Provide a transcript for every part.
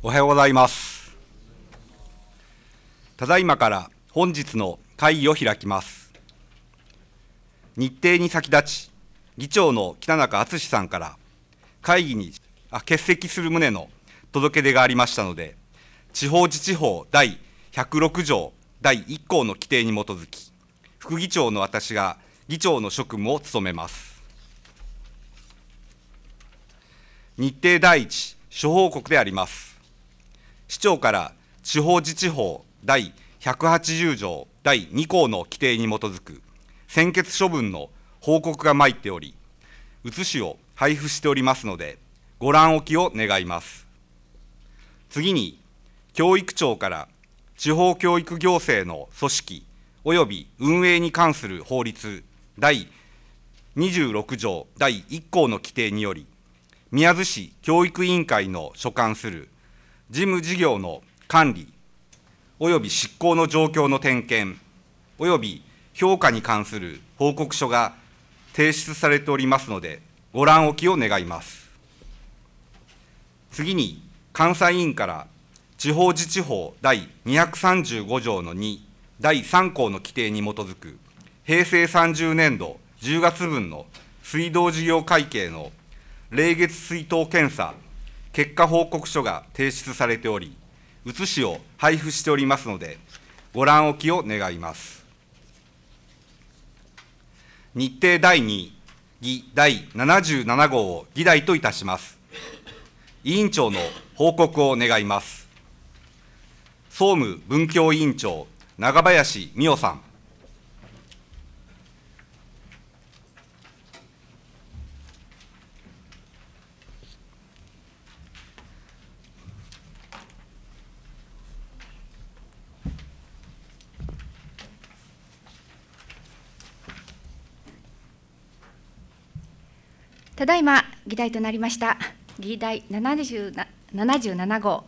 おはようございますただいまから本日の会議を開きます日程に先立ち議長の北中敦さんから会議に欠席する旨の届け出がありましたので地方自治法第106条第1項の規定に基づき副議長の私が議長の職務を務めます日程第一諸報告であります市長から地方自治法第180条第2項の規定に基づく専決処分の報告が参っており、写しを配布しておりますので、ご覧おきを願います。次に、教育庁から地方教育行政の組織及び運営に関する法律第26条第1項の規定により、宮津市教育委員会の所管する事務事業の管理、および執行の状況の点検、および評価に関する報告書が提出されておりますので、ご覧おきを願います。次に、監査委員から地方自治法第235条の2、第3項の規定に基づく、平成30年度10月分の水道事業会計の冷月水筒検査結果報告書が提出されており、写しを配布しておりますので、ご覧おきを願います。日程第2議第77号を議題といたします。委員長の報告を願います。総務文教委員長、長林美代さん。ただいま議題となりました議題77号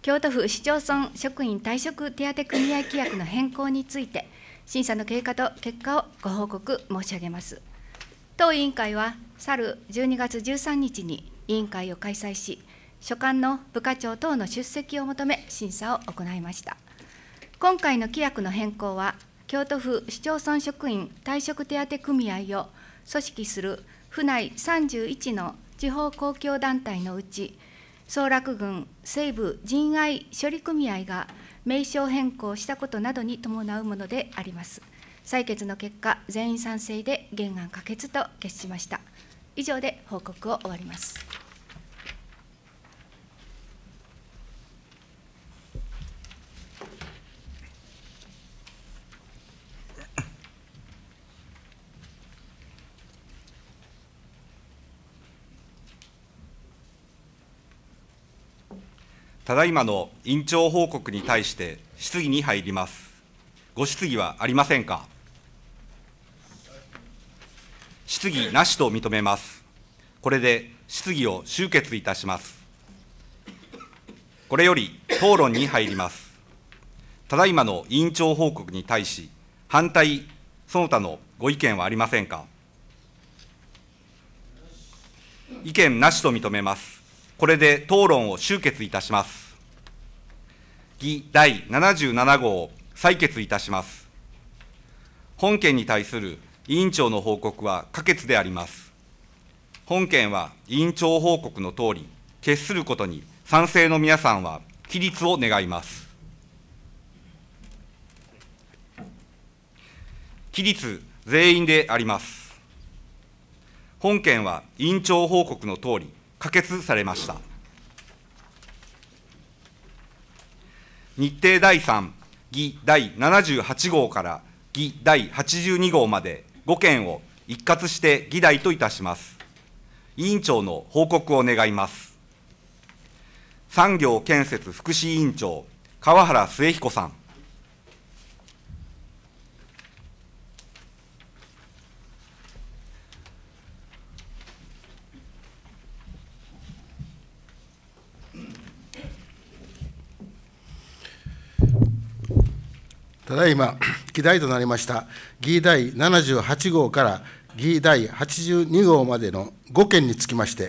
京都府市町村職員退職手当組合規約の変更について審査の経過と結果をご報告申し上げます当委員会は去る12月13日に委員会を開催し所管の部課長等の出席を求め審査を行いました今回の規約の変更は京都府市町村職員退職手当組合を組織する府内31の地方公共団体のうち、総楽郡西部人愛処理組合が名称変更したことなどに伴うものであります。採決の結果、全員賛成で原案可決と決しました。以上で報告を終わります。ただいまの委員長報告に対して質疑に入ります。ご質疑はありませんか。質疑なしと認めます。これで質疑を終結いたします。これより討論に入ります。ただいまの委員長報告に対し、反対、その他のご意見はありませんか。意見なしと認めます。これで討論を終結いたします。議第77号を採決いたします。本件に対する委員長の報告は可決であります。本件は委員長報告のとおり、決することに賛成の皆さんは起立を願います。起立全員であります。本件は委員長報告のとおり、可決されました。日程第3、議第78号から議第82号まで5件を一括して議題といたします。委員長の報告を願います。産業建設福祉委員長、川原末彦さん。ただいま、議題となりました議第78号から議第82号までの5件につきまして、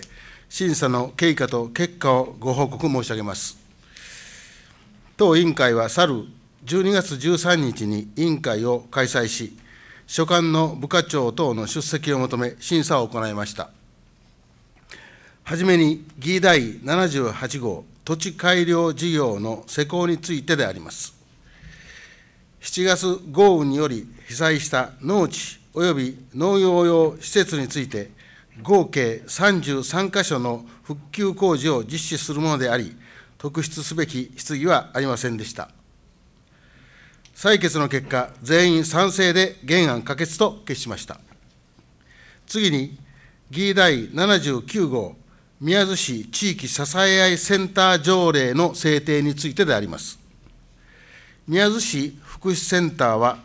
審査の経過と結果をご報告申し上げます。当委員会は去る12月13日に委員会を開催し、所管の部課長等の出席を求め、審査を行いました。はじめに、議第78号、土地改良事業の施行についてであります。7月豪雨により被災した農地及び農業用施設について、合計33か所の復旧工事を実施するものであり、特筆すべき質疑はありませんでした。採決の結果、全員賛成で原案可決と決しました。次に、議題79号、宮津市地域支え合いセンター条例の制定についてであります。宮津市福祉センターは、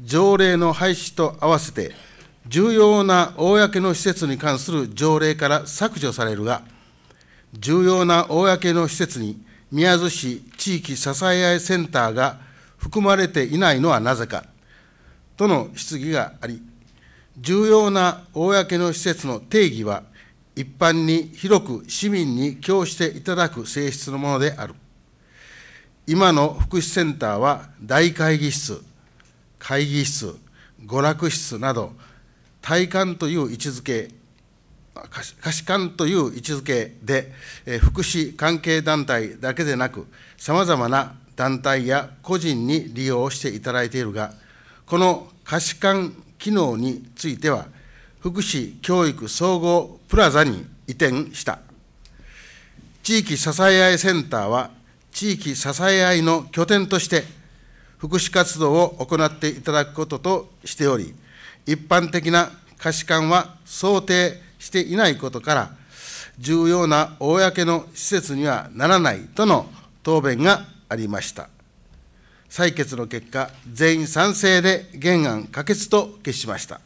条例の廃止と合わせて、重要な公の施設に関する条例から削除されるが、重要な公の施設に宮津市地域支え合いセンターが含まれていないのはなぜか、との質疑があり、重要な公の施設の定義は、一般に広く市民に供していただく性質のものである。今の福祉センターは大会議室、会議室、娯楽室など、体感という位置づけ、可視感という位置づけで、福祉関係団体だけでなく、さまざまな団体や個人に利用していただいているが、この可視感機能については、福祉教育総合プラザに移転した。地域支え合いセンターは地域支え合いの拠点として、福祉活動を行っていただくこととしており、一般的な可視化は想定していないことから、重要な公の施設にはならないとの答弁がありました。採決の結果、全員賛成で原案可決と決しました。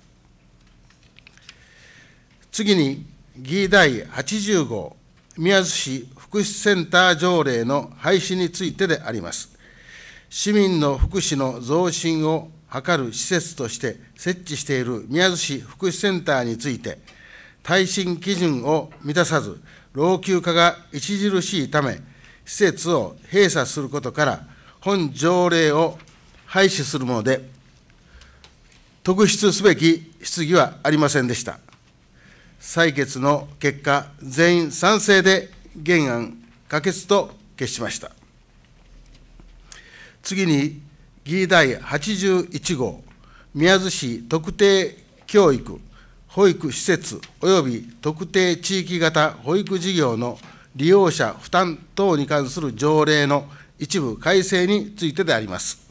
次に、議題80号。宮津市福祉センター条例の廃止についてであります。市民の福祉の増進を図る施設として設置している宮津市福祉センターについて、耐震基準を満たさず、老朽化が著しいため、施設を閉鎖することから、本条例を廃止するもので、特筆すべき質疑はありませんでした。採決の結果、全員賛成で原案可決と決しました。次に、議題81号、宮津市特定教育、保育施設及び特定地域型保育事業の利用者負担等に関する条例の一部改正についてであります。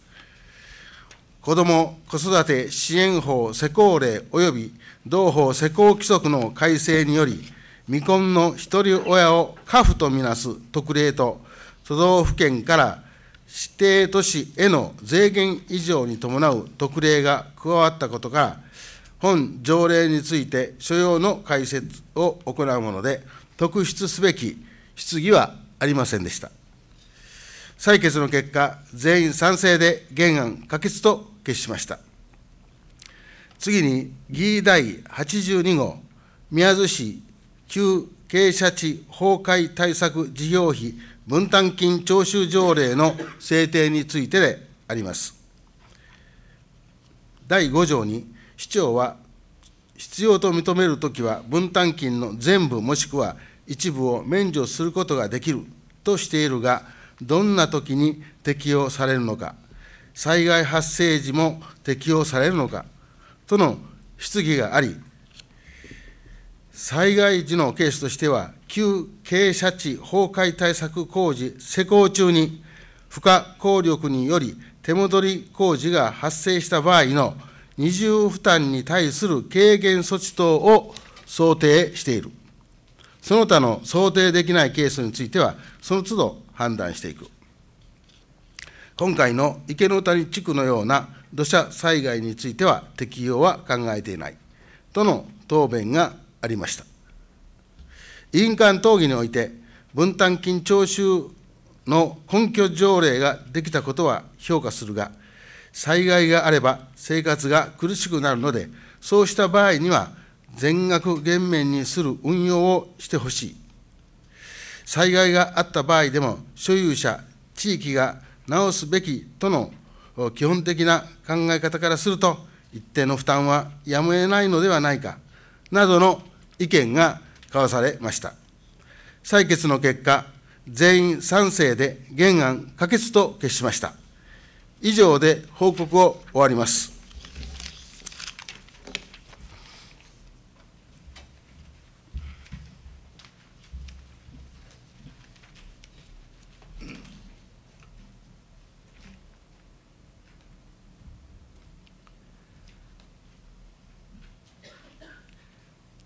子ども・子育て支援法施行令及び同法施行規則の改正により、未婚の一人親を家父とみなす特例と、都道府県から指定都市への税減以上に伴う特例が加わったことから、本条例について所要の解説を行うもので、特筆すべき質疑はありませんでした。採決の結果、全員賛成で原案可決と決しました。次に、議第82号、宮津市旧傾斜地崩壊対策事業費分担金徴収条例の制定についてであります。第5条に、市長は必要と認めるときは、分担金の全部もしくは一部を免除することができるとしているが、どんなときに適用されるのか、災害発生時も適用されるのか、との質疑があり、災害時のケースとしては、旧傾斜地崩壊対策工事施工中に、不可抗力により手戻り工事が発生した場合の二重負担に対する軽減措置等を想定している。その他の想定できないケースについては、その都度判断していく。今回の池の谷地区のような土砂災害については適用は考えていないとの答弁がありました。委員間討議において、分担金徴収の根拠条例ができたことは評価するが、災害があれば生活が苦しくなるので、そうした場合には、全額減免にする運用をしてほしい。災害があった場合でも、所有者、地域が直すべきとの基本的な考え方からすると、一定の負担はやむを得ないのではないか、などの意見が交わされました。採決の結果、全員賛成で原案可決と決しました。以上で報告を終わります。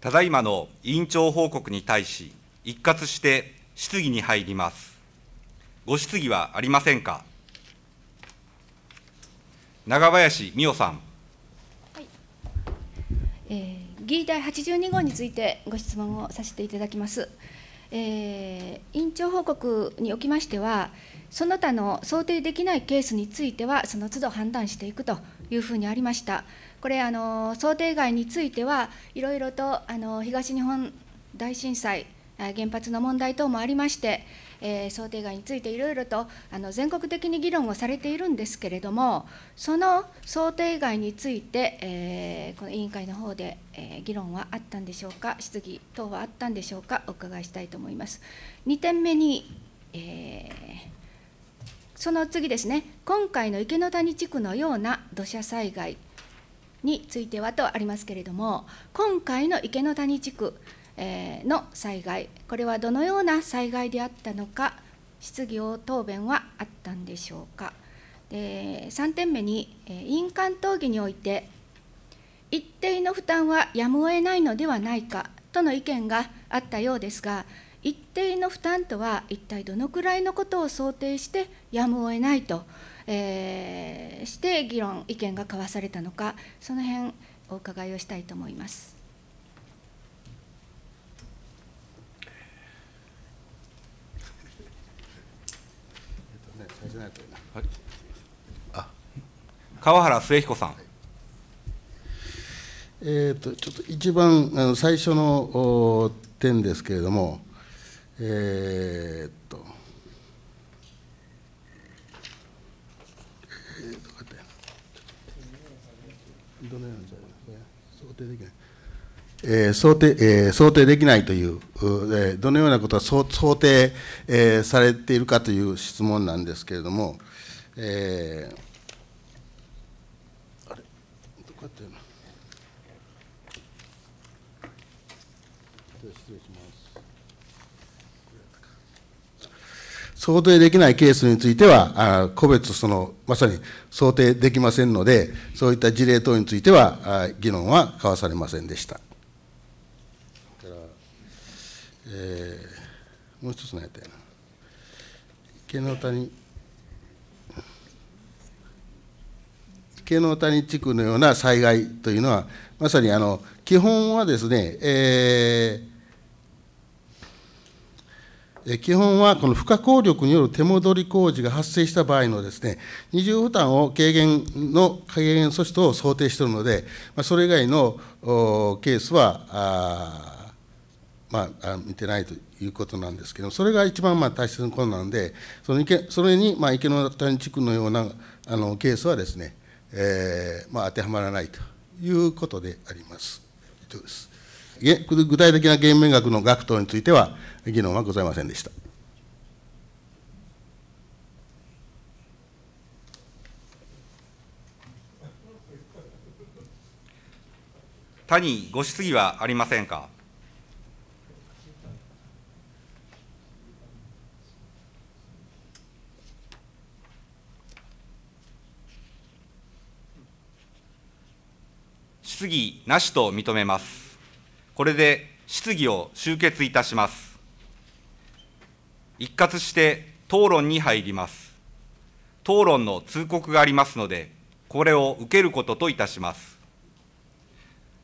ただいまの委員長報告に対し、一括して質疑に入ります。ご質疑はありませんか。長林美桜さん。はい、えー、議題82号についてご質問をさせていただきます。えー、委員長報告におきましては、その他の想定できないケースについては、その都度判断していくというふうにありました。これあの想定外についてはいろいろとあの東日本大震災原発の問題等もありまして、えー、想定外についていろいろとあの全国的に議論をされているんですけれどもその想定外について、えー、この委員会の方で、えー、議論はあったんでしょうか質疑等はあったんでしょうかお伺いしたいと思います。2点目に、えその次ですね今回の池の谷地区のような土砂災害についてはとありますけれども今回の池の谷地区の災害これはどのような災害であったのか質疑応答弁はあったんでしょうかで3点目に印鑑討議において一定の負担はやむを得ないのではないかとの意見があったようですが一定の負担とは一体どのくらいのことを想定してやむを得ないとえー、して議論意見が交わされたのかその辺お伺いをしたいと思います。はい、あ川原末彦さん。えーと、ちょっと一番あの最初の点ですけれども、えー、どのような情報なの想定できない。えー想定えー、想定できないという、えー、どのようなことが想定、えー、されているかという質問なんですけれども、えー想定できないケースについては、個別その、まさに想定できませんので、そういった事例等については、議論は交わされませんでした。えー、もう一つのやつたやな。池の谷池の谷地区のような災害というのは、まさにあの基本はですね、えー基本はこの不可抗力による手戻り工事が発生した場合のですね、二重負担を軽減の軽減措置等を想定しているので、それ以外のケースは、まあ、見てないということなんですけどそれが一番まあ大切なことなんで、その池それにまあ池の谷地区のようなあのケースはですね、えーまあ、当てはまらないということであります。以上です。具体的な減免額の額等については、議論はございませんでした。他にご質疑はありませんか。質疑なしと認めます。これで質疑を終結いたします。一括して討論に入ります。討論の通告がありますので、これを受けることといたします。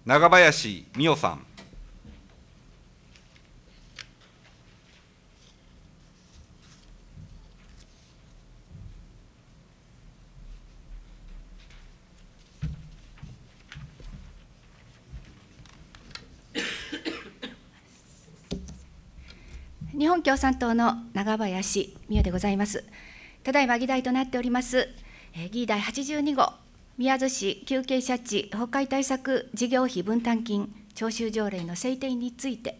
長林美代さん。本共産党の長林美代でございます。ただいま議題となっております、えー、議題82号、宮津市休憩者地崩壊対策事業費分担金徴収条例の制定について、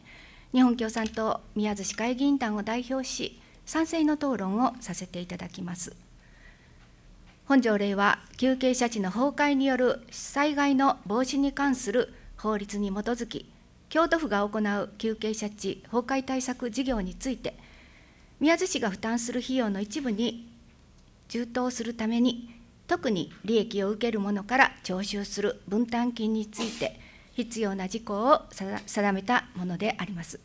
日本共産党宮津市会議員団を代表し、賛成の討論をさせていただきます。本条例は、休憩者地の崩壊による災害の防止に関する法律に基づき、京都府が行う休憩者地崩壊対策事業について、宮津市が負担する費用の一部に充当するために、特に利益を受ける者から徴収する分担金について、必要な事項を定めたものであります。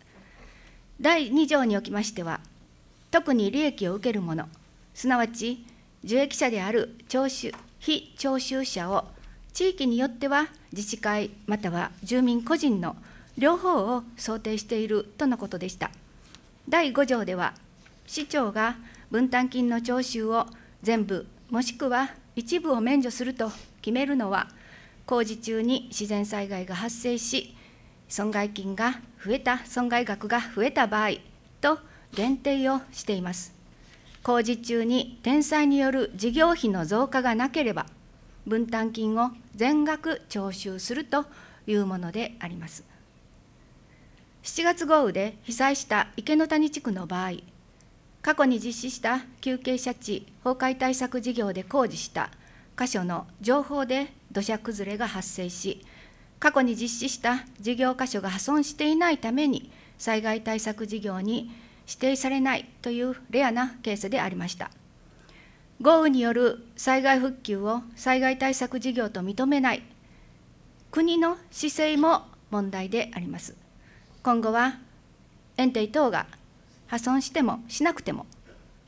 第2条におきましては、特に利益を受ける者、すなわち受益者である徴収非徴収者を地域によっては自治会または住民個人の両方を想定しているとのことでした第5条では市長が分担金の徴収を全部もしくは一部を免除すると決めるのは工事中に自然災害が発生し損害金が増えた損害額が増えた場合と限定をしています工事中に天災による事業費の増加がなければ分担金を全額徴収するというものであります。7月豪雨で被災した池の谷地区の場合、過去に実施した休憩者地崩壊対策事業で工事した箇所の情報で土砂崩れが発生し、過去に実施した事業箇所が破損していないために、災害対策事業に指定されないというレアなケースでありました。豪雨による災害復旧を災害対策事業と認めない国の姿勢も問題であります。今後は園庭等が破損してもしなくても、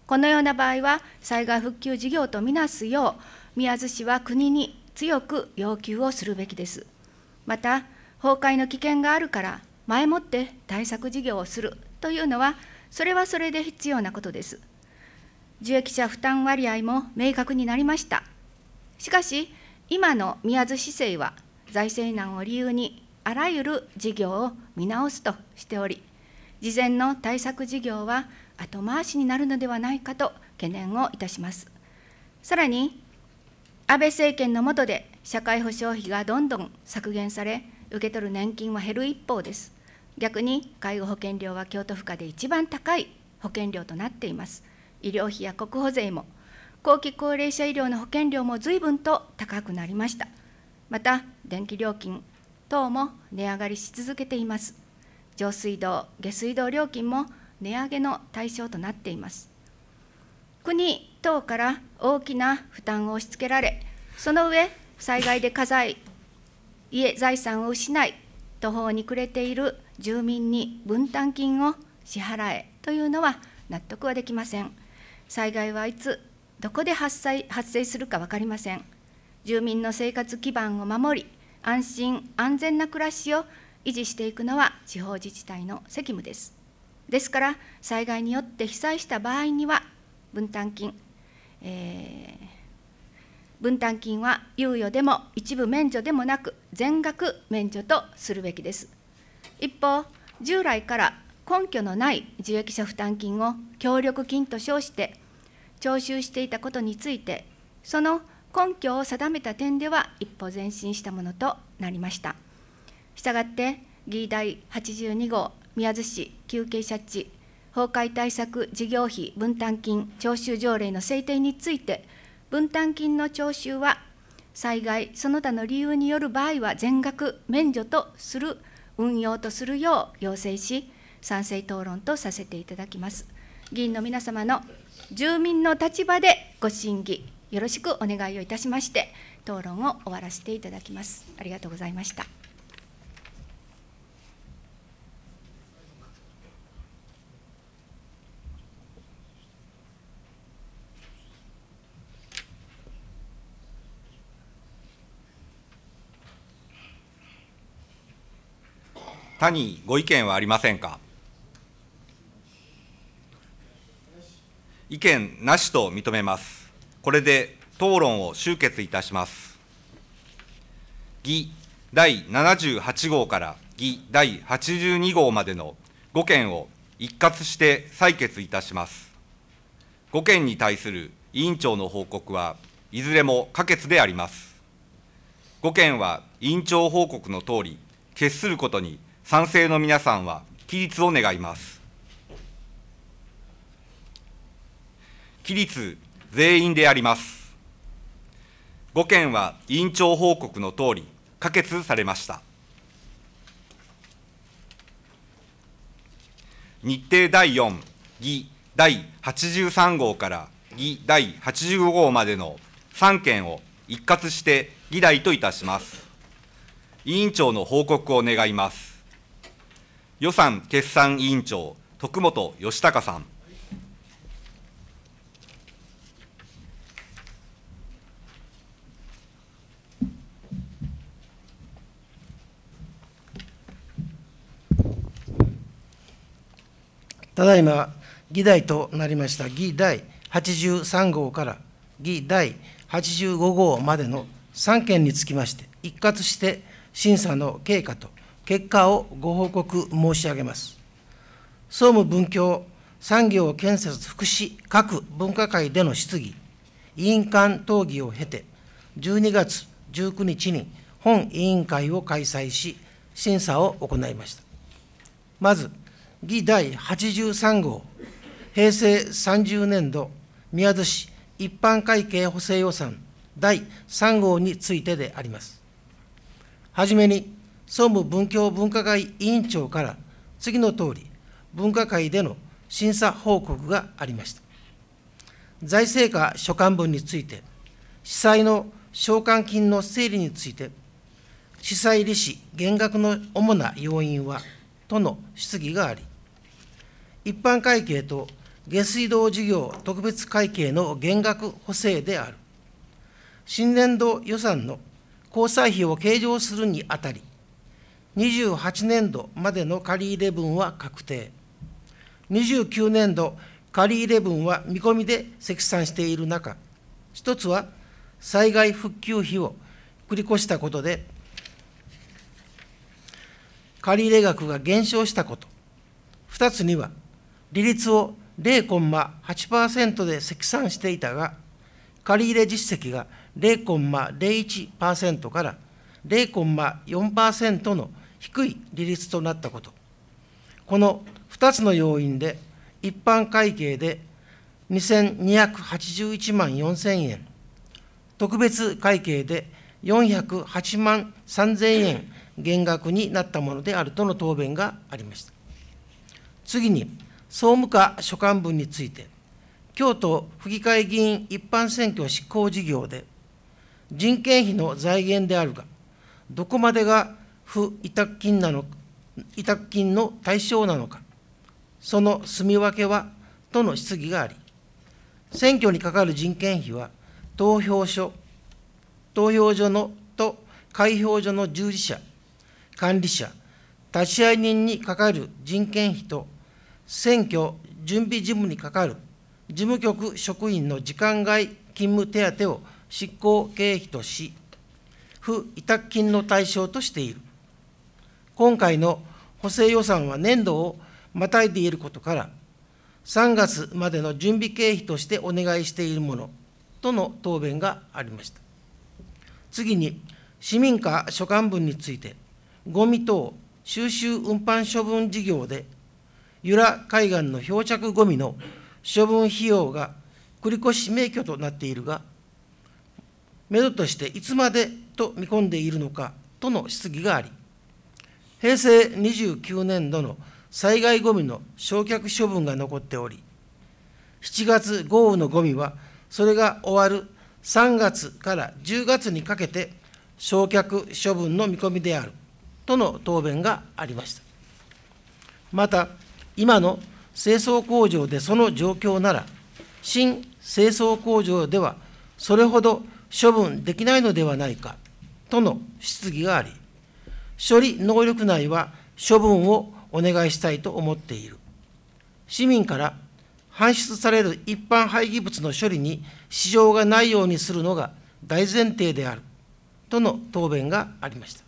このような場合は災害復旧事業とみなすよう、宮津市は国に強く要求をするべきです。また、崩壊の危険があるから、前もって対策事業をするというのは、それはそれで必要なことです。受益者負担割合も明確になりました。しかし、今の宮津市政は財政難を理由にあらゆる事業を見直すとしており、事前の対策事業は後回しになるのではないかと懸念をいたします。さらに、安倍政権の下で社会保障費がどんどん削減され、受け取る年金は減る一方です。逆に介護保険料は京都府下で一番高い保険料となっています。医療費や国保税も、後期高齢者医療の保険料も随分と高くなりました。また、電気料金、等も値上がりし続けています。上水道、下水道料金も値上げの対象となっています。国等から大きな負担を押し付けられ、その上、災害で家財、家財産を失い、途方に暮れている住民に分担金を支払えというのは納得はできません。災害はいつ、どこで発生するか分かりません。住民の生活基盤を守り、安心安全な暮らしを維持していくのは地方自治体の責務です。ですから、災害によって被災した場合には、分担金、えー、分担金は猶予でも一部免除でもなく、全額免除とするべきです。一方、従来から根拠のない受益者負担金を協力金と称して徴収していたことについて、その根拠を定めた点では一歩前進したものとなりましたしたがって議題82号宮津市休憩者地崩壊対策事業費分担金徴収条例の制定について分担金の徴収は災害その他の理由による場合は全額免除とする運用とするよう要請し賛成討論とさせていただきます議員の皆様の住民の立場でご審議よろしくお願いをいたしまして討論を終わらせていただきますありがとうございました他にご意見はありませんか意見なしと認めます。これで討論を終結いたします。議第78号から議第82号までの5件を一括して採決いたします。5件に対する委員長の報告はいずれも可決であります。5件は委員長報告のとおり、決することに賛成の皆さんは起立を願います。起立全員であります。5件は委員長報告のとおり、可決されました。日程第4議第83号から議第85号までの3件を一括して議題といたします。委員長の報告を願います。予算決算委員長、徳本義孝さん。ただいま、議題となりました議第83号から議第85号までの3件につきまして、一括して審査の経過と結果をご報告申し上げます。総務文教産業建設福祉各分科会での質疑、委員間討議を経て、12月19日に本委員会を開催し、審査を行いました。まず、議第83号、平成30年度宮津市一般会計補正予算第3号についてであります。はじめに、総務文教分科会委員長から次のとおり、分科会での審査報告がありました。財政課所管分について、司祭の償還金の整理について、司祭利子減額の主な要因はとの質疑があり、一般会計と下水道事業特別会計の減額補正である。新年度予算の交際費を計上するにあたり、28年度までの借入分は確定、29年度借入分は見込みで積算している中、一つは災害復旧費を繰り越したことで、借入額が減少したこと、二つには、利率を0.8%で積算していたが、借り入れ実績が0.01%から0.4%の低い利率となったこと、この2つの要因で、一般会計で2281万4000円、特別会計で408万3000円減額になったものであるとの答弁がありました。次に総務課所管分について、京都府議会議員一般選挙執行事業で、人件費の財源であるが、どこまでが不委託金なの委託金の対象なのか、その住み分けはとの質疑があり、選挙にかかる人件費は、投票所、投票所のと開票所の従事者、管理者、立会人にかかる人件費と選挙準備事務に係る事務局職員の時間外勤務手当を執行経費とし、不委託金の対象としている。今回の補正予算は年度をまたいでいることから、3月までの準備経費としてお願いしているものとの答弁がありました。次に、市民課所管分について、ゴミ等収集運搬処分事業で由良海岸の漂着ごみの処分費用が繰越免許となっているが、目処としていつまでと見込んでいるのかとの質疑があり、平成29年度の災害ごみの焼却処分が残っており、7月豪雨のごみは、それが終わる3月から10月にかけて焼却処分の見込みであるとの答弁がありました。また今の清掃工場でその状況なら、新清掃工場ではそれほど処分できないのではないかとの質疑があり、処理能力内は処分をお願いしたいと思っている。市民から搬出される一般廃棄物の処理に支障がないようにするのが大前提であるとの答弁がありました。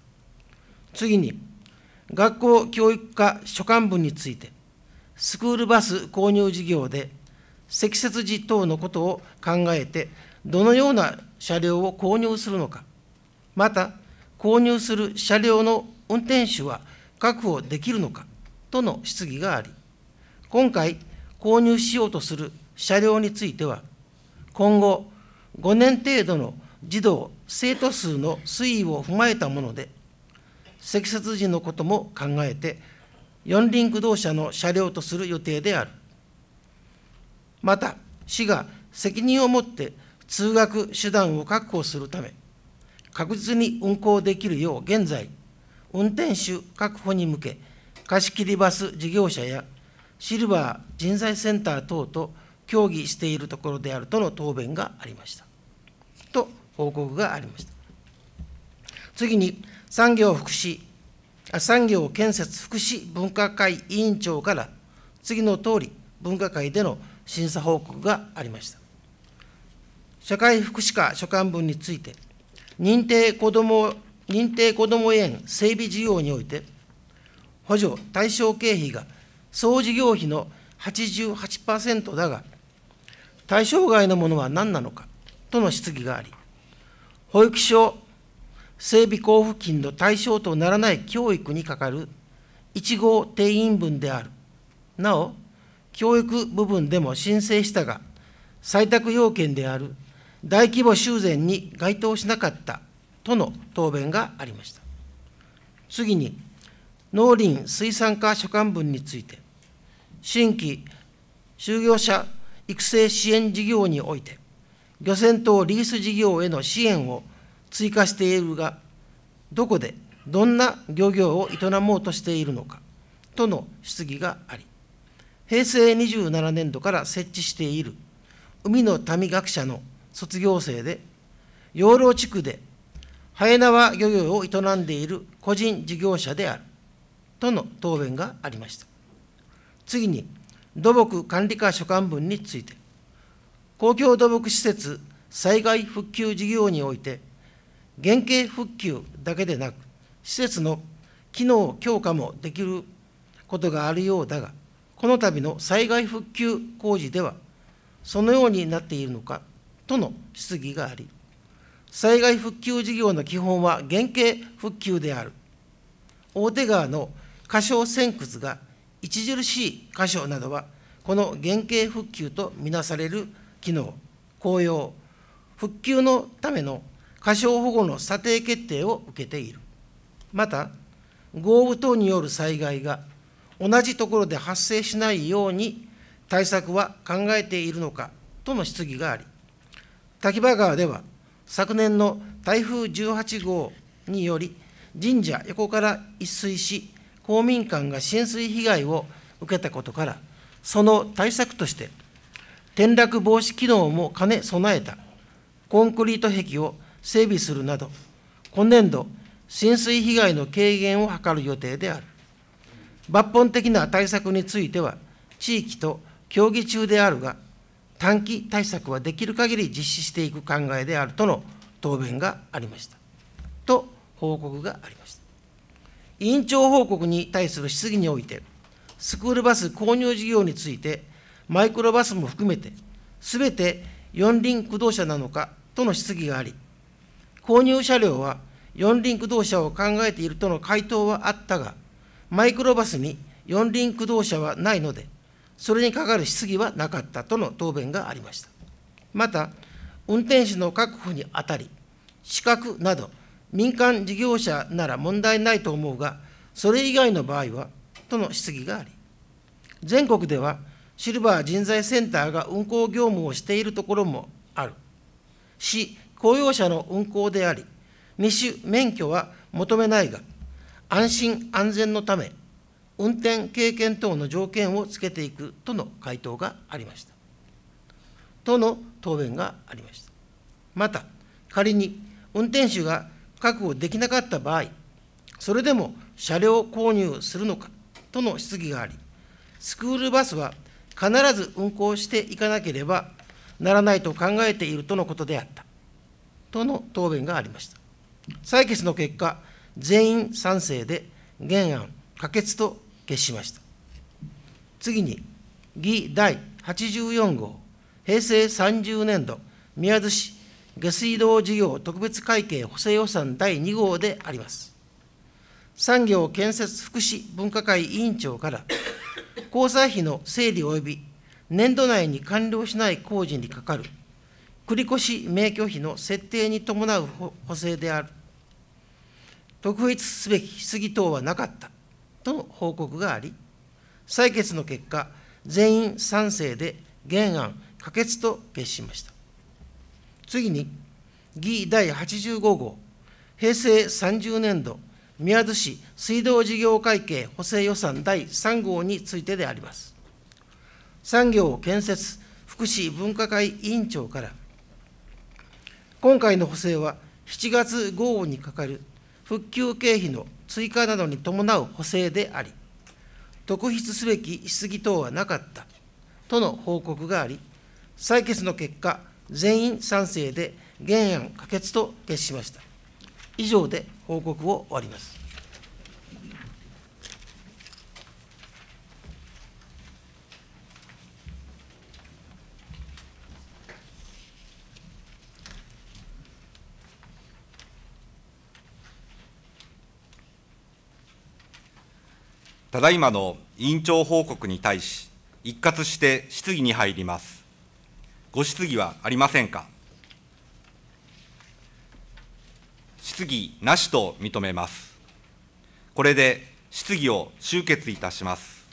次に、学校教育課所管部について、スクールバス購入事業で、積雪時等のことを考えて、どのような車両を購入するのか、また、購入する車両の運転手は確保できるのかとの質疑があり、今回、購入しようとする車両については、今後、5年程度の児童・生徒数の推移を踏まえたもので、積雪時のことも考えて、四輪駆動車の車両とする予定である。また、市が責任を持って通学手段を確保するため、確実に運行できるよう現在、運転手確保に向け、貸し切りバス事業者やシルバー人材センター等と協議しているところであるとの答弁がありました。と報告がありました。次に、産業福祉産業建設福祉分科会委員長から次のとおり分科会での審査報告がありました。社会福祉課所管分について、認定子ども認定こども園整備事業において、補助対象経費が総事業費の88%だが、対象外のものは何なのかとの質疑があり、保育所整備交付金の対象とならない教育にかかる1号定員分である。なお、教育部分でも申請したが、採択要件である大規模修繕に該当しなかったとの答弁がありました。次に、農林水産課所管分について、新規就業者育成支援事業において、漁船等リース事業への支援を追加しているが、どこでどんな漁業を営もうとしているのかとの質疑があり、平成27年度から設置している海の民学者の卒業生で、養老地区でハエワ漁業を営んでいる個人事業者であるとの答弁がありました。次に、土木管理課所管分について、公共土木施設災害復旧事業において、原型復旧だけでなく、施設の機能強化もできることがあるようだが、この度の災害復旧工事では、そのようになっているのかとの質疑があり、災害復旧事業の基本は原型復旧である。大手川の過小線屈が著しい箇所などは、この原型復旧とみなされる機能、効用、復旧のための過小保護の査定決定を受けている。また、豪雨等による災害が同じところで発生しないように対策は考えているのかとの質疑があり、滝場川では昨年の台風18号により、神社横から一水し、公民館が浸水被害を受けたことから、その対策として、転落防止機能も兼ね備えたコンクリート壁を整備するなど、今年度、浸水被害の軽減を図る予定である。抜本的な対策については、地域と協議中であるが、短期対策はできる限り実施していく考えであるとの答弁がありました。と報告がありました。委員長報告に対する質疑において、スクールバス購入事業について、マイクロバスも含めて、すべて四輪駆動車なのかとの質疑があり、購入車両は四輪駆動車を考えているとの回答はあったが、マイクロバスに四輪駆動車はないので、それにかかる質疑はなかったとの答弁がありました。また、運転手の確保にあたり、資格など、民間事業者なら問題ないと思うが、それ以外の場合は、との質疑があり、全国ではシルバー人材センターが運行業務をしているところもある。市公用車の運行であり、未種免許は求めないが、安心安全のため、運転経験等の条件をつけていくとの回答がありました。との答弁がありました。また、仮に運転手が確保できなかった場合、それでも車両購入するのかとの質疑があり、スクールバスは必ず運行していかなければならないと考えているとのことであった。との答弁がありました。採決の結果、全員賛成で原案可決と決しました。次に、議第84号、平成30年度、宮津市下水道事業特別会計補正予算第2号であります。産業建設福祉分科会委員長から、交際費の整理及び年度内に完了しない工事にかかる繰越免許費の設定に伴う補正である、特筆すべき質疑等はなかったとの報告があり、採決の結果、全員賛成で原案可決と決しました。次に、議第85号、平成30年度、宮津市水道事業会計補正予算第3号についてであります。産業建設福祉分科会委員長から今回の補正は、7月豪雨にかかる復旧経費の追加などに伴う補正であり、特筆すべき質疑等はなかったとの報告があり、採決の結果、全員賛成で原案可決と決しました。以上で報告を終わります。ただいまの委員長報告に対し、一括して質疑に入ります。ご質疑はありませんか。質疑なしと認めます。これで質疑を終結いたします。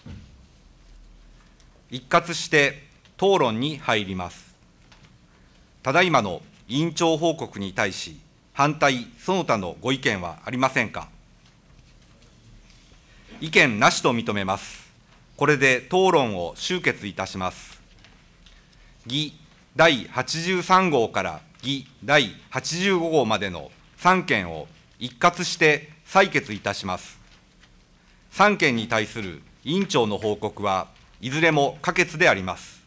一括して討論に入ります。ただいまの委員長報告に対し、反対、その他のご意見はありませんか。意見なしと認めます。これで討論を終結いたします。議第83号から議第85号までの3件を一括して採決いたします。3件に対する委員長の報告はいずれも可決であります。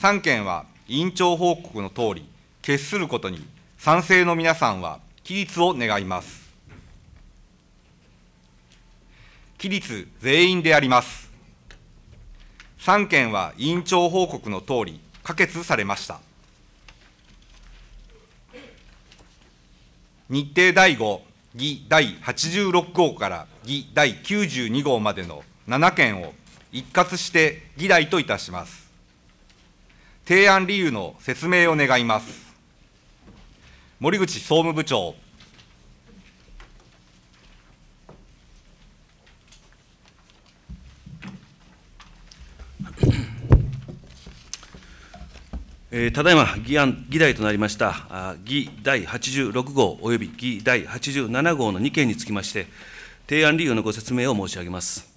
3件は委員長報告のとおり、決することに賛成の皆さんは起立を願います。規律全員であります。3件は委員長報告のとおり、可決されました。日程第5、議第86号から議第92号までの7件を一括して議題といたします。提案理由の説明を願います。森口総務部長。ただいま議案、議題となりました議第86号および議第87号の2件につきまして、提案理由のご説明を申し上げます。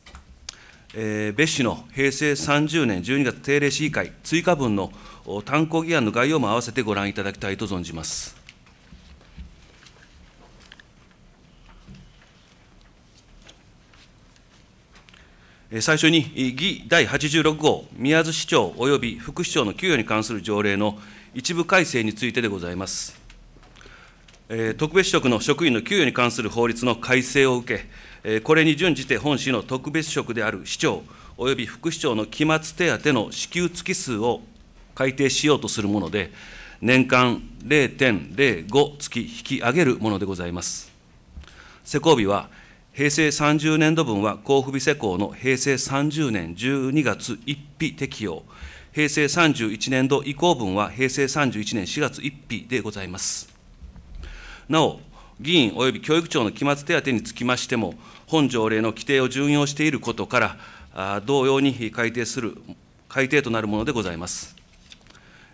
えー、別紙の平成30年12月定例市議会追加分の炭鉱議案の概要も併せてご覧いただきたいと存じます。最初に議第86号、宮津市長及び副市長の給与に関する条例の一部改正についてでございます。特別職の職員の給与に関する法律の改正を受け、これに準じて本市の特別職である市長及び副市長の期末手当の支給月数を改定しようとするもので、年間0.05月引き上げるものでございます。施行日は平成30年度分は交付日施行の平成30年12月1日適用、平成31年度以降分は平成31年4月1日でございます。なお、議員及び教育長の期末手当につきましても、本条例の規定を準用していることから、同様に改定する、改定となるものでございます。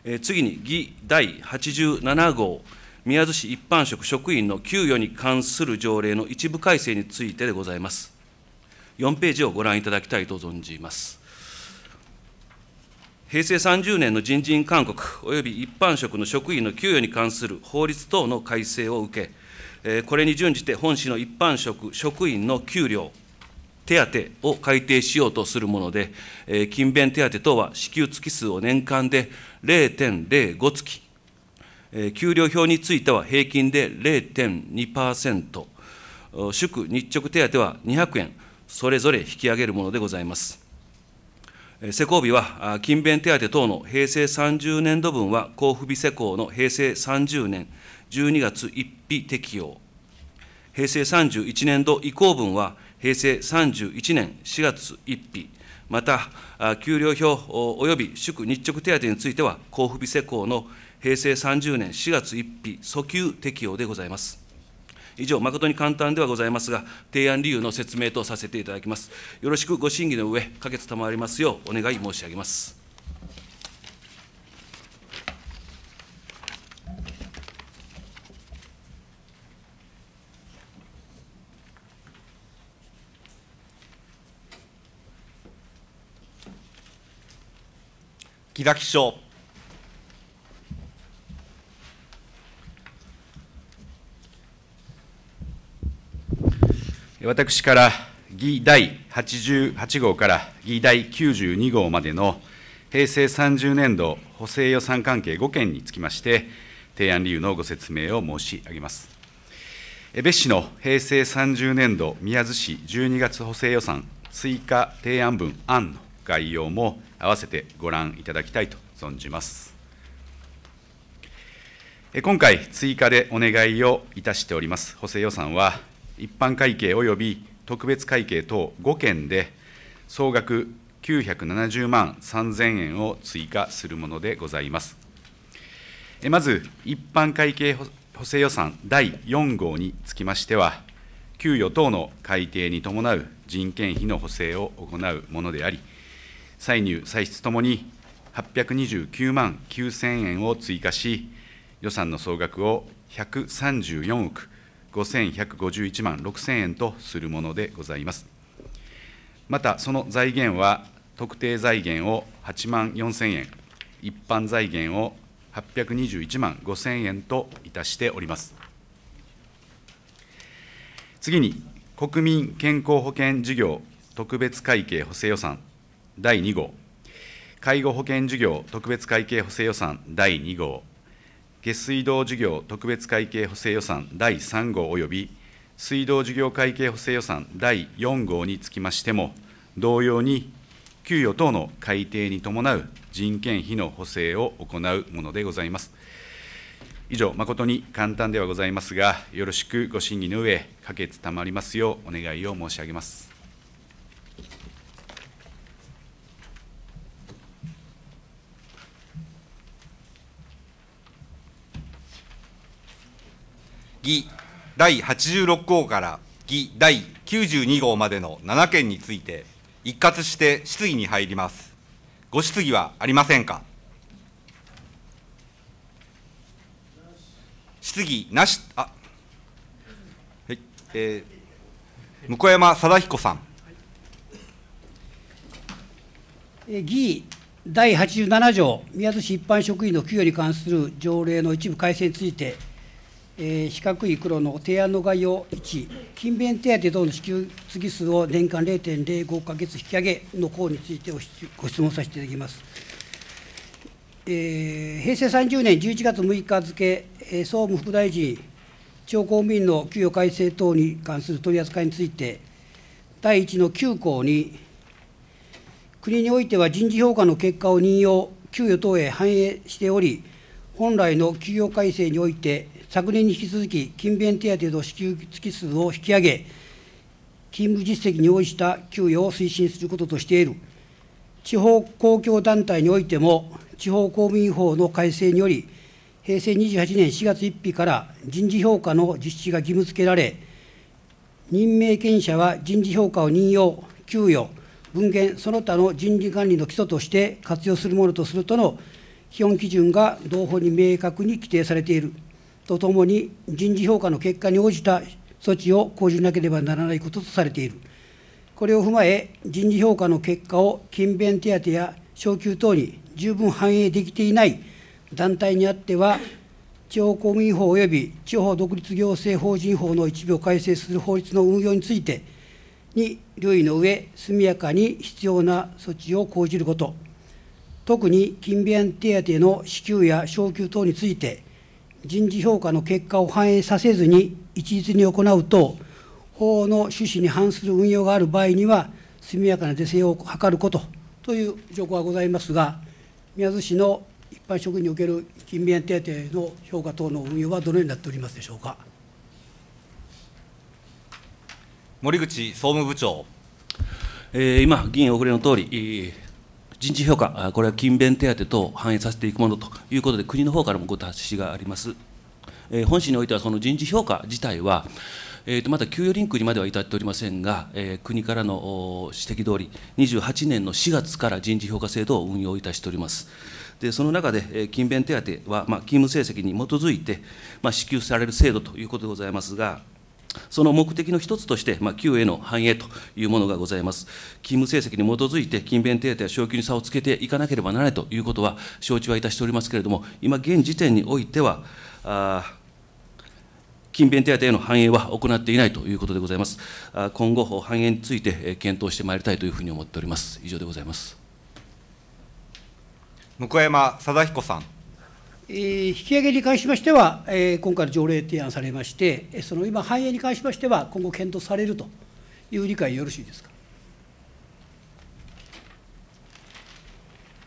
え次に、議第87号、宮津市一般職職員の給与に関する条例の一部改正についてでございます。4ページをご覧いただきたいと存じます。平成30年の人事院勧告及び一般職の職員の給与に関する法律等の改正を受け、これに準じて本市の一般職職員の給料、手当を改定しようとするもので、勤勉手当等は支給月数を年間で0.05月給料表については平均で0.2%、祝日直手当は200円、それぞれ引き上げるものでございます。施行日は、勤勉手当等の平成30年度分は交付日施行の平成30年12月1日適用、平成31年度以降分は平成31年4月1日、また、給料表及び祝日直手当については交付日施行の平成30年4月1日訴求適用でございます。以上、誠に簡単ではございますが、提案理由の説明とさせていただきます。よろしくご審議の上、可決賜りますようお願い申し上げます。木崎記私から議第88号から議第92号までの平成30年度補正予算関係5件につきまして、提案理由のご説明を申し上げます。別市の平成30年度宮津市12月補正予算追加提案文案の概要も併せてご覧いただきたいと存じます。今回、追加でお願いをいたしております補正予算は、一般会計および特別会計等5件で、総額970万3000円を追加するものでございます。まず、一般会計補正予算第4号につきましては、給与等の改定に伴う人件費の補正を行うものであり、歳入、歳出ともに829万9000円を追加し、予算の総額を134億5151万6000円とするものでございます。また、その財源は、特定財源を8万4000円、一般財源を821万5000円といたしております。次に、国民健康保険事業特別会計補正予算第2号、介護保険事業特別会計補正予算第2号、下水道事業特別会計補正予算第3号及び水道事業会計補正予算第4号につきましても、同様に給与等の改定に伴う人件費の補正を行うものでございます。以上、誠に簡単ではございますが、よろしくご審議の上、可決たまりますようお願いを申し上げます。議第86項から議第92号までの7件について、一括して質疑に入ります。ご質疑はありませんか。質疑なし、あ、はい、えー、向山貞彦さん。議員第87条、宮津市一般職員の給与に関する条例の一部改正について、えー、四角い黒の提案の概要1、勤勉手当等の支給次数を年間0.05か月引き上げの項についてご質問させていただきます。えー、平成30年11月6日付、え総務副大臣、地方公務員の給与改正等に関する取り扱いについて、第1の9項に、国においては人事評価の結果を任用、給与等へ反映しており、本来の給与改正において、昨年に引き続き、勤勉手当の支給月数を引き上げ、勤務実績に応じた給与を推進することとしている。地方公共団体においても、地方公務員法の改正により、平成28年4月1日から人事評価の実施が義務付けられ、任命権者は人事評価を任用、給与、文言、その他の人事管理の基礎として活用するものとするとの基本基準が同法に明確に規定されている。とともに人事評価の結果に応じた措置を講じなければならないこととされている。これを踏まえ、人事評価の結果を勤勉手当や昇給等に十分反映できていない団体にあっては、地方公務員法及び地方独立行政法人法の一部を改正する法律の運用について、に留意の上、速やかに必要な措置を講じること、特に勤勉手当の支給や昇給等について、人事評価の結果を反映させずに一律に行うと、法の趣旨に反する運用がある場合には、速やかな是正を図ることという条項はございますが、宮津市の一般職員における勤勉手当の評価等の運用はどのようになっておりますでしょうか。森口総務部長、え今、議員お触れの通り、人事評価、これは勤勉手当等反映させていくものということで、国の方からもご達しがあります。えー、本市においては、その人事評価自体は、えー、とまだ給与リンクにまでは至っておりませんが、えー、国からの指摘通り、28年の4月から人事評価制度を運用いたしております。でその中で、えー、勤勉手当は、まあ、勤務成績に基づいて、まあ、支給される制度ということでございますが、その目的の一つとして、まあ、給与への反映というものがございます。勤務成績に基づいて、勤勉手当や昇給に差をつけていかなければならないということは、承知はいたしておりますけれども、今、現時点においては、あ勤勉手当への反映は行っていないということでございます。今後、反映について検討してまいりたいというふうに思っております。以上でございます。向山貞彦さん。引き上げに関しましては、今回の条例提案されまして、その今、反映に関しましては、今後検討されるという理解、よろしいですか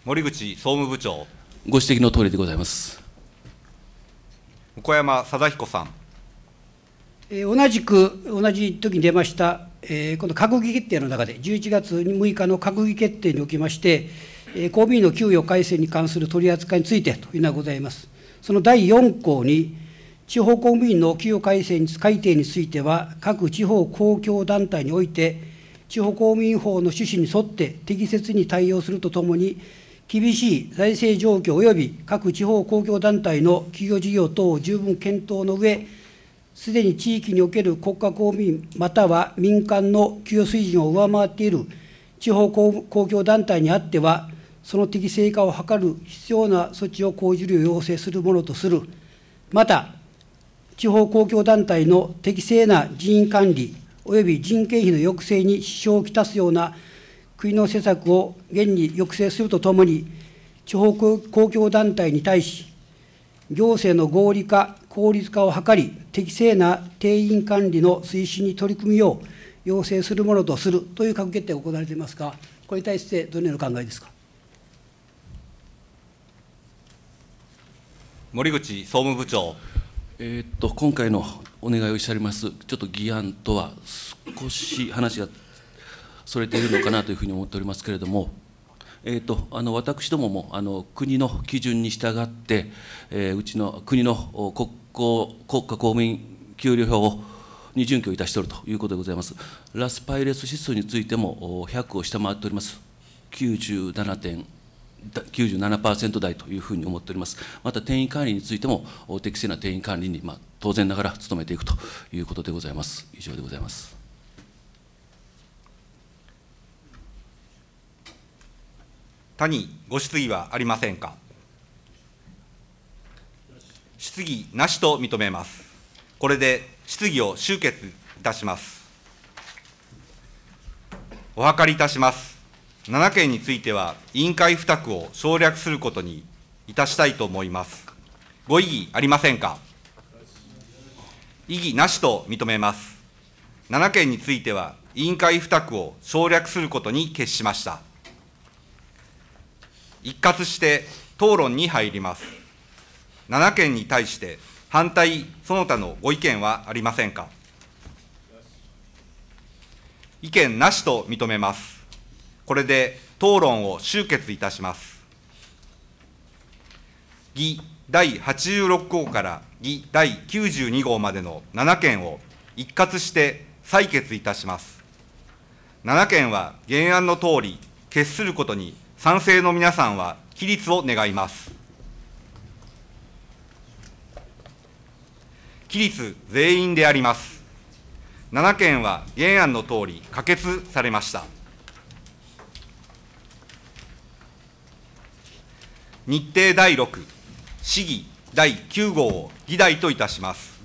森口総務部長。ご指摘の通りでございます。小山貞彦さん。同じく、同じ時に出ました、この閣議決定の中で、11月6日の閣議決定におきまして、公務員の給与改正に関する取り扱いについてというのがございます。その第4項に、地方公務員の給与改正に改定については、各地方公共団体において、地方公務員法の趣旨に沿って適切に対応するとともに、厳しい財政状況及び各地方公共団体の企業事業等を十分検討の上、すでに地域における国家公務員または民間の給与水準を上回っている地方公共団体にあっては、その適正化を図る必要な措置を講じるよう要請するものとする、また、地方公共団体の適正な人員管理及び人件費の抑制に支障をきたすような国の施策を現に抑制するとともに、地方公共団体に対し、行政の合理化、効率化を図り、適正な定員管理の推進に取り組むよう要請するものとするという閣議決定が行われていますが、これに対してどのようなお考えですか。森口総務部長。えー、っと今回のお願いをしております、ちょっと議案とは少し話がそれているのかなというふうに思っておりますけれども、えーと、とあの私どももあの国の基準に従って、えー、うちの国の国交国家公務員給料表をに準拠いたしておるということでございます。ラスパイレス指数についても100を下回っております。97.8 97%台というふうに思っております。また、定員管理についても、適正な定員管理に、まあ、当然ながら努めていくということでございます。以上でございます。他にご質疑はありませんか。質疑なしと認めます。これで質疑を終結いたします。お諮りいたします。7件については、委員会付託を省略することにいたしたいと思います。ご異議ありませんか。異議なしと認めます。7件については、委員会付託を省略することに決しました。一括して討論に入ります。7件に対して、反対、その他のご意見はありませんか。意見なしと認めます。これで討論を終結いたします。議第86号から議第92号までの7件を一括して採決いたします。7件は原案の通り、決することに賛成の皆さんは起立を願います。起立全員であります。7件は原案の通り可決されました。日程第6、市議第9号を議題といたします。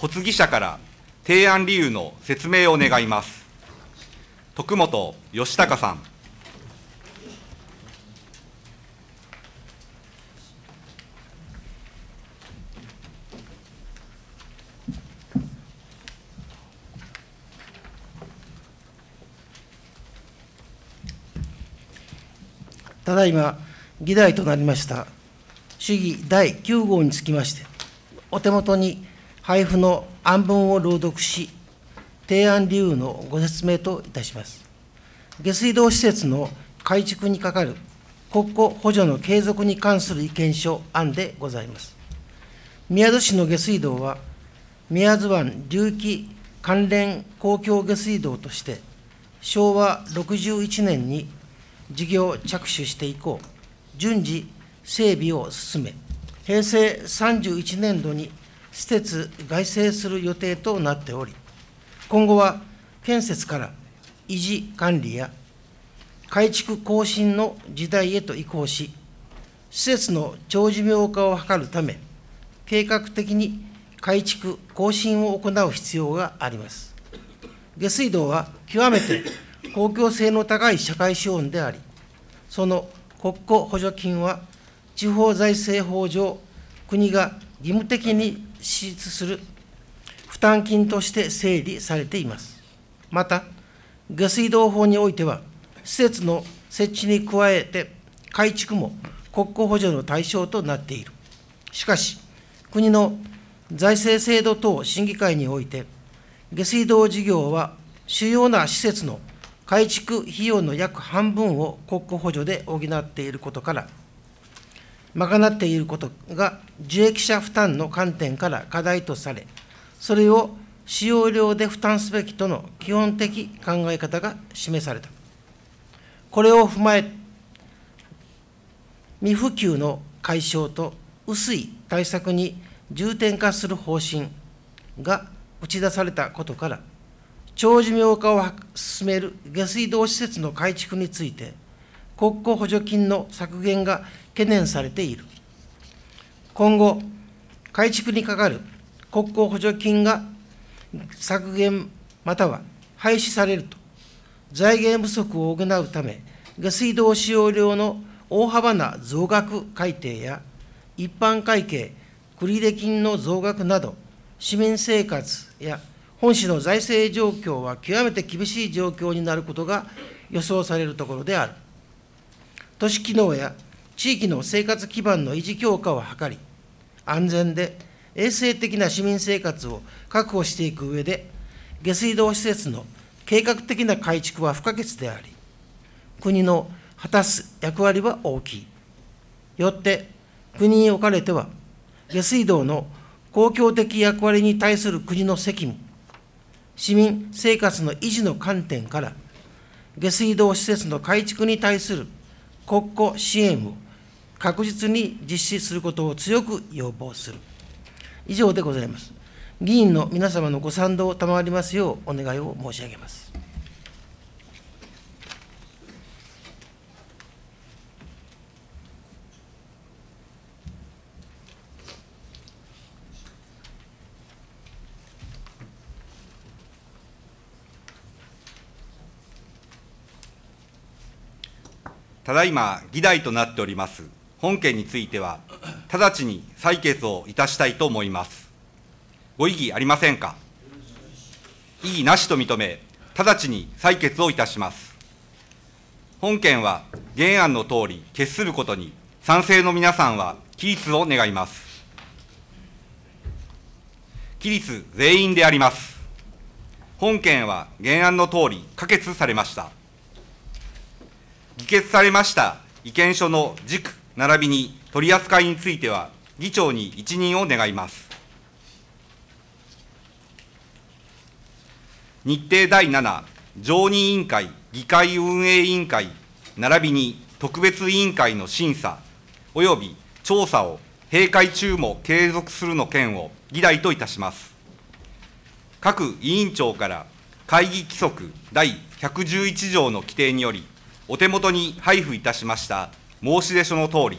発議者から提案理由の説明を願います。徳本義隆さん。ただいま議題となりました主義第9号につきまして、お手元に配布の案文を朗読し、提案理由のご説明といたします。下水道施設の改築にかかる国庫補助の継続に関する意見書案でございます。宮津市の下水道は、宮津湾流域関連公共下水道として、昭和61年に事業着手して以降、順次整備を進め、平成31年度に施設外成する予定となっており、今後は建設から維持管理や改築更新の時代へと移行し、施設の長寿命化を図るため、計画的に改築・更新を行う必要があります。下水道は極めて公共性の高い社会資本であり、その国庫補助金は、地方財政法上、国が義務的に支出する負担金として整理されています。また、下水道法においては、施設の設置に加えて、改築も国庫補助の対象となっている。しかし、国の財政制度等審議会において、下水道事業は主要な施設の改築費用の約半分を国庫補助で補っていることから、賄っていることが受益者負担の観点から課題とされ、それを使用量で負担すべきとの基本的考え方が示された。これを踏まえ、未普及の解消と薄い対策に重点化する方針が打ち出されたことから、長寿命化を進める下水道施設の改築について、国庫補助金の削減が懸念されている。今後、改築にかかる国庫補助金が削減または廃止されると、財源不足を補うため、下水道使用量の大幅な増額改定や、一般会計、繰入金の増額など、市民生活や本市の財政状況は極めて厳しい状況になることが予想されるところである。都市機能や地域の生活基盤の維持強化を図り、安全で衛生的な市民生活を確保していく上で、下水道施設の計画的な改築は不可欠であり、国の果たす役割は大きい。よって、国におかれては、下水道の公共的役割に対する国の責務、市民生活の維持の観点から、下水道施設の改築に対する国庫支援を確実に実施することを強く要望する。以上でございます。議員の皆様のご賛同を賜りますようお願いを申し上げます。ただいま議題となっております本件については、直ちに採決をいたしたいと思います。ご異議ありませんか異議なしと認め、直ちに採決をいたします。本件は原案のとおり決することに、賛成の皆さんは起立を願います。起立全員であります。本件は原案のとおり可決されました。議決されました意見書の軸並びに取り扱いについては、議長に一任を願います。日程第7、常任委員会、議会運営委員会、並びに特別委員会の審査、および調査を閉会中も継続するの件を議題といたします。各委員長から会議規則第111条の規定により、お手元に配布いたしました申し出書のとおり、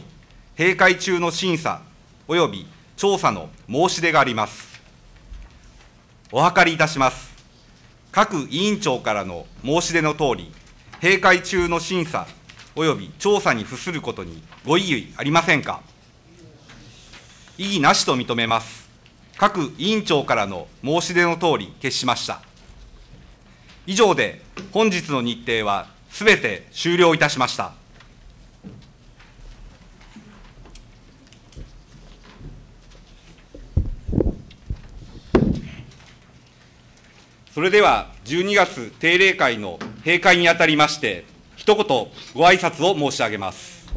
閉会中の審査及び調査の申し出があります。お諮りいたします。各委員長からの申し出のとおり、閉会中の審査及び調査に付することにご異議ありませんか異議なしと認めます。各委員長からの申し出のとおり決しました。以上で本日の日程はすべて終了いたしました。それでは12月定例会の閉会にあたりまして、一言ご挨拶を申し上げます。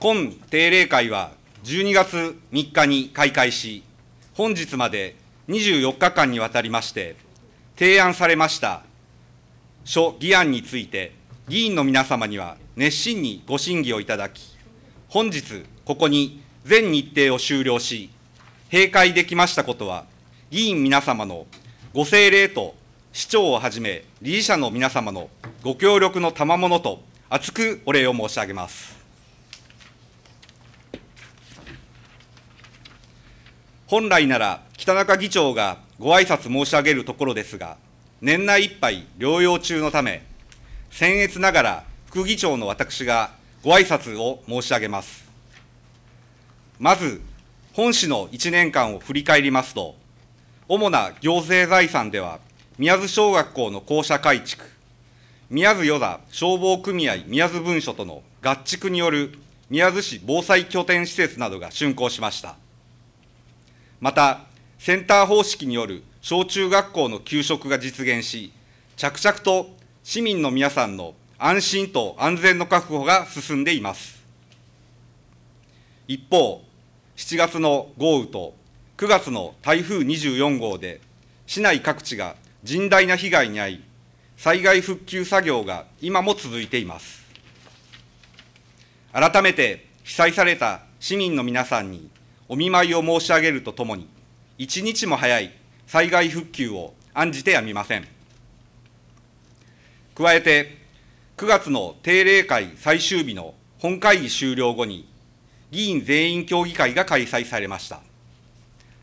今定例会は12月3日に開会し、本日まで24日間にわたりまして、提案されました諸議案について、議員の皆様には熱心にご審議をいただき、本日、ここに全日程を終了し、閉会できましたことは、議員皆様のご政令と市長をはじめ、理事者の皆様のご協力の賜物と、厚くお礼を申し上げます。本来なら、北中議長がご挨拶申し上げるところですが、年内いっぱい療養中のため、僭越ながら副議長の私がご挨拶を申し上げます。まず、本市の1年間を振り返りますと、主な行政財産では、宮津小学校の校舎改築、宮津与田消防組合宮津文書との合築による宮津市防災拠点施設などが竣工しました。また、センター方式による小中学校の給食が実現し、着々と市民の皆さんの安心と安全の確保が進んでいます。一方、7月の豪雨と9月の台風24号で、市内各地が甚大な被害に遭い、災害復旧作業が今も続いています。改めて被災された市民の皆さんにお見舞いを申し上げるとともに、一日も早い災害復旧を案じてやみません。加えて、9月の定例会最終日の本会議終了後に、議員全員協議会が開催されました。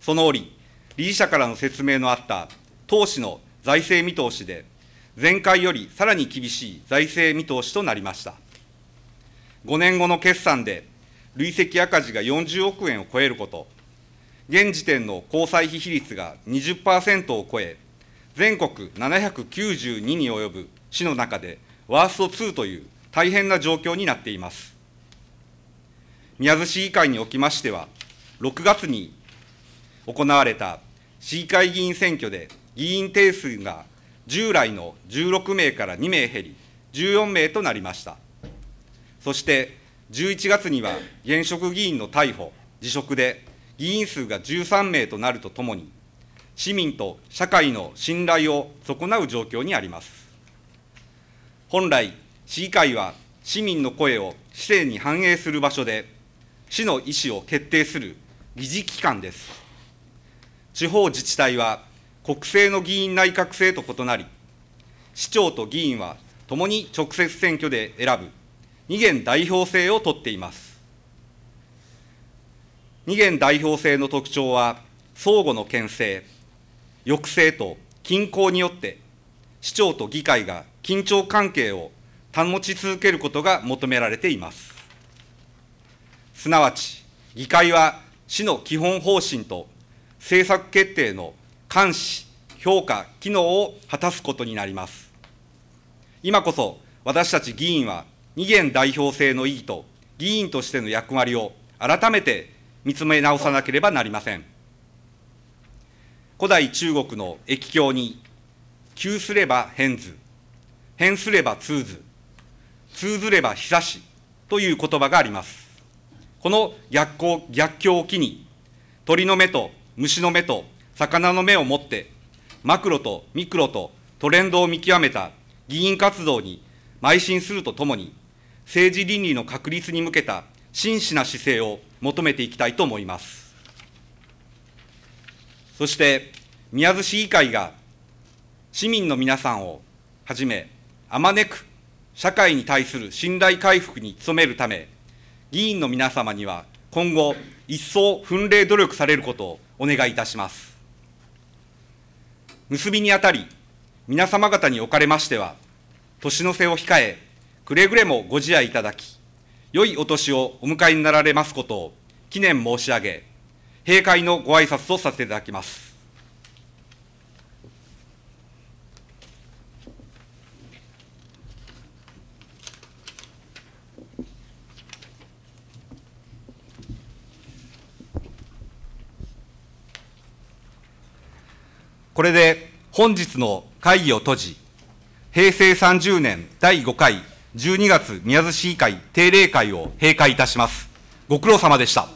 その折、理事者からの説明のあった当資の財政見通しで、前回よりさらに厳しい財政見通しとなりました。5年後の決算で、累積赤字が40億円を超えること、現時点の交際費比率が20%を超え、全国792に及ぶ市の中でワースト2という大変な状況になっています。宮津市議会におきましては、6月に行われた市議会議員選挙で議員定数が従来の16名から2名減り、14名となりました。そして、11月には現職議員の逮捕、辞職で議員数が13名となるとともに、市民と社会の信頼を損なう状況にあります。本来、市議会は市民の声を市政に反映する場所で、市の意思を決定する議事機関です。地方自治体は国政の議員内閣制と異なり、市長と議員は共に直接選挙で選ぶ、二元代表制をとっています。二元代表性の特徴は、相互の牽制、抑制と均衡によって、市長と議会が緊張関係を保ち続けることが求められています。すなわち、議会は市の基本方針と政策決定の監視、評価、機能を果たすことになります。今こそ私たち議員は二元代表制の意義と議員としての役割を改めて見つめ直さなければなりません古代中国の液境に急すれば変ず変すれば通ず通ずれば久しという言葉がありますこの逆行逆境を機に鳥の目と虫の目と魚の目を持ってマクロとミクロとトレンドを見極めた議員活動に邁進するとともに政治倫理の確立に向けた真摯な姿勢を求めていきたいと思います。そして、宮津市議会が市民の皆さんをはじめ、あまねく社会に対する信頼回復に努めるため、議員の皆様には今後、一層奮励努力されることをお願いいたします。結びにあたり、皆様方におかれましては、年の瀬を控え、くれぐれもご自愛いただき、良いお年をお迎えになられますことを記念申し上げ、閉会のご挨拶とさせていただきます。これで本日の会議を閉じ、平成30年第5回12月宮津市議会定例会を閉会いたします。ご苦労様でした。